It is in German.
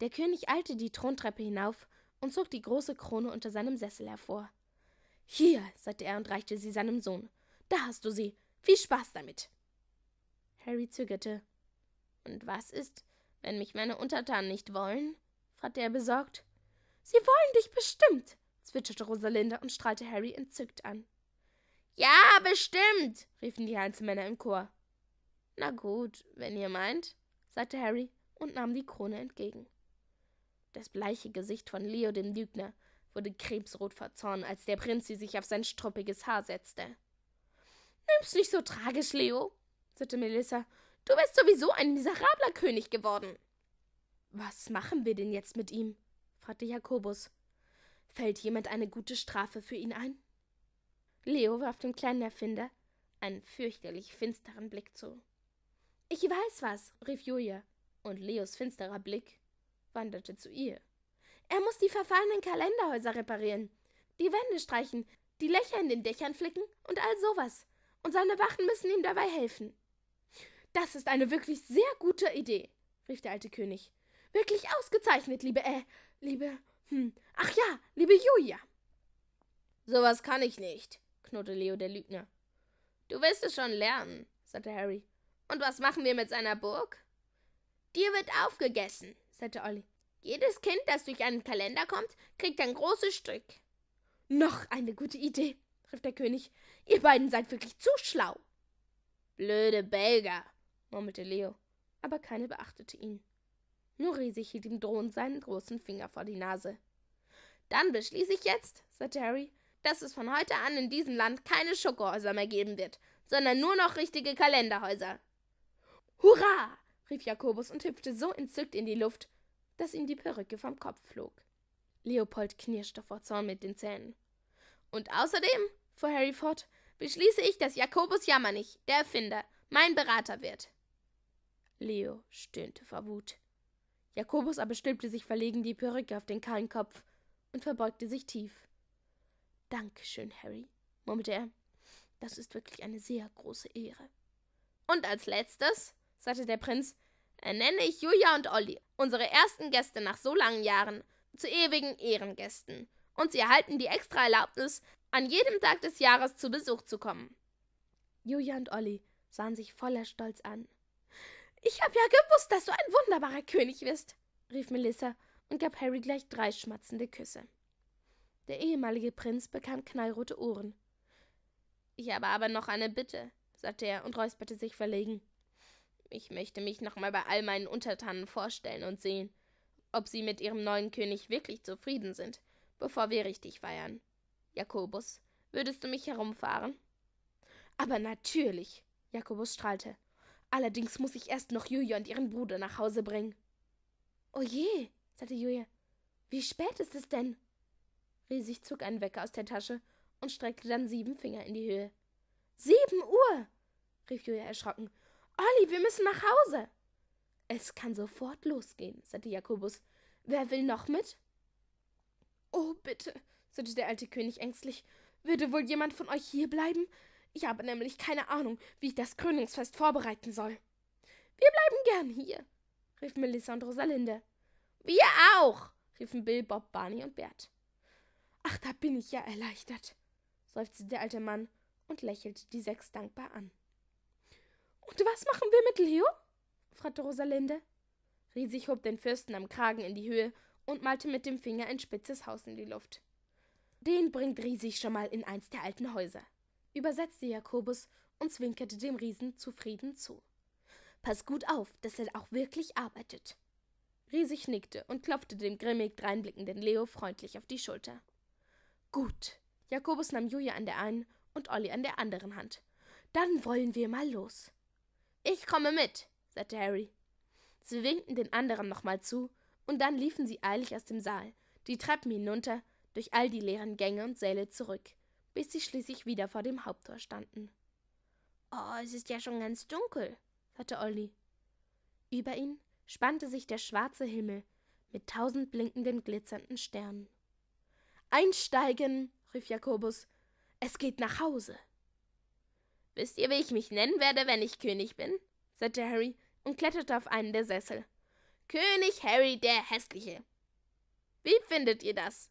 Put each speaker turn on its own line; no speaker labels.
Der König eilte die Throntreppe hinauf und zog die große Krone unter seinem Sessel hervor. Hier, sagte er und reichte sie seinem Sohn. Da hast du sie. Viel Spaß damit. Harry zögerte. Und was ist, wenn mich meine Untertanen nicht wollen? fragte er besorgt. Sie wollen dich bestimmt, zwitscherte Rosalinde und strahlte Harry entzückt an. Ja, bestimmt, riefen die Heinzelmänner im Chor. Na gut, wenn ihr meint, sagte Harry und nahm die Krone entgegen. Das bleiche Gesicht von Leo dem Lügner wurde krebsrot vor Zorn, als der Prinz sie sich auf sein struppiges Haar setzte. Nimm's nicht so tragisch, Leo, sagte Melissa. Du bist sowieso ein miserabler König geworden. Was machen wir denn jetzt mit ihm? fragte Jakobus. Fällt jemand eine gute Strafe für ihn ein? Leo warf dem kleinen Erfinder einen fürchterlich finsteren Blick zu. Ich weiß was, rief Julia, und Leos finsterer Blick wanderte zu ihr. Er muss die verfallenen Kalenderhäuser reparieren, die Wände streichen, die Löcher in den Dächern flicken und all sowas. Und seine Wachen müssen ihm dabei helfen. Das ist eine wirklich sehr gute Idee, rief der alte König. Wirklich ausgezeichnet, liebe äh, liebe, hm, ach ja, liebe Julia. Sowas kann ich nicht, knurrte Leo der Lügner. Du wirst es schon lernen, sagte Harry. Und was machen wir mit seiner Burg? Dir wird aufgegessen, sagte Olli. Jedes Kind, das durch einen Kalender kommt, kriegt ein großes Stück. Noch eine gute Idee, rief der König. Ihr beiden seid wirklich zu schlau. Blöde Belger, murmelte Leo, aber keine beachtete ihn. Nur Riesig hielt ihm drohend seinen großen Finger vor die Nase. Dann beschließe ich jetzt, sagte Harry, dass es von heute an in diesem Land keine Schokohäuser mehr geben wird, sondern nur noch richtige Kalenderhäuser. Hurra! rief Jakobus und hüpfte so entzückt in die Luft, dass ihm die Perücke vom Kopf flog. Leopold knirschte vor Zorn mit den Zähnen. Und außerdem, fuhr Harry fort, beschließe ich, dass Jakobus Jammernich, der Erfinder, mein Berater wird. Leo stöhnte vor Wut. Jakobus aber stülpte sich verlegen die Perücke auf den kahlen Kopf und verbeugte sich tief. Dankeschön, Harry, murmelte er. Das ist wirklich eine sehr große Ehre. Und als letztes, sagte der Prinz, ernenne äh, ich Julia und Olli, unsere ersten Gäste nach so langen Jahren, zu ewigen Ehrengästen. Und sie erhalten die extra Erlaubnis, an jedem Tag des Jahres zu Besuch zu kommen. Julia und Olli sahen sich voller Stolz an. Ich habe ja gewusst, dass du ein wunderbarer König wirst, rief Melissa und gab Harry gleich drei schmatzende Küsse. Der ehemalige Prinz bekam knallrote Ohren. Ich habe aber noch eine Bitte, sagte er und räusperte sich verlegen. Ich möchte mich nochmal bei all meinen Untertanen vorstellen und sehen, ob sie mit ihrem neuen König wirklich zufrieden sind, bevor wir richtig feiern. Jakobus, würdest du mich herumfahren? Aber natürlich, Jakobus strahlte. Allerdings muss ich erst noch Julia und ihren Bruder nach Hause bringen. O oh je, sagte Julia. Wie spät ist es denn? Riesig zog einen Wecker aus der Tasche und streckte dann sieben Finger in die Höhe. Sieben Uhr! rief Julia erschrocken Olli, wir müssen nach Hause. Es kann sofort losgehen, sagte Jakobus. Wer will noch mit? Oh, bitte, sagte der alte König ängstlich. Würde wohl jemand von euch hier bleiben? Ich habe nämlich keine Ahnung, wie ich das Krönungsfest vorbereiten soll. Wir bleiben gern hier, rief Melissa und Rosalinde. Wir auch, riefen Bill, Bob, Barney und Bert. Ach, da bin ich ja erleichtert, seufzte der alte Mann und lächelte die sechs dankbar an. Und was machen wir mit Leo? fragte Rosalinde. Riesig hob den Fürsten am Kragen in die Höhe und malte mit dem Finger ein spitzes Haus in die Luft. Den bringt Riesig schon mal in eins der alten Häuser, übersetzte Jakobus und zwinkerte dem Riesen zufrieden zu. Pass gut auf, dass er auch wirklich arbeitet. Riesig nickte und klopfte dem grimmig dreinblickenden Leo freundlich auf die Schulter. Gut. Jakobus nahm Julia an der einen und Olli an der anderen Hand. Dann wollen wir mal los. Ich komme mit, sagte Harry. Sie winkten den anderen nochmal zu, und dann liefen sie eilig aus dem Saal, die Treppen hinunter, durch all die leeren Gänge und Säle zurück, bis sie schließlich wieder vor dem Haupttor standen. Oh, es ist ja schon ganz dunkel, sagte Olli. Über ihn spannte sich der schwarze Himmel mit tausend blinkenden, glitzernden Sternen. Einsteigen, rief Jakobus, es geht nach Hause. Wisst ihr, wie ich mich nennen werde, wenn ich König bin? sagte Harry und kletterte auf einen der Sessel. König Harry der Hässliche. Wie findet ihr das?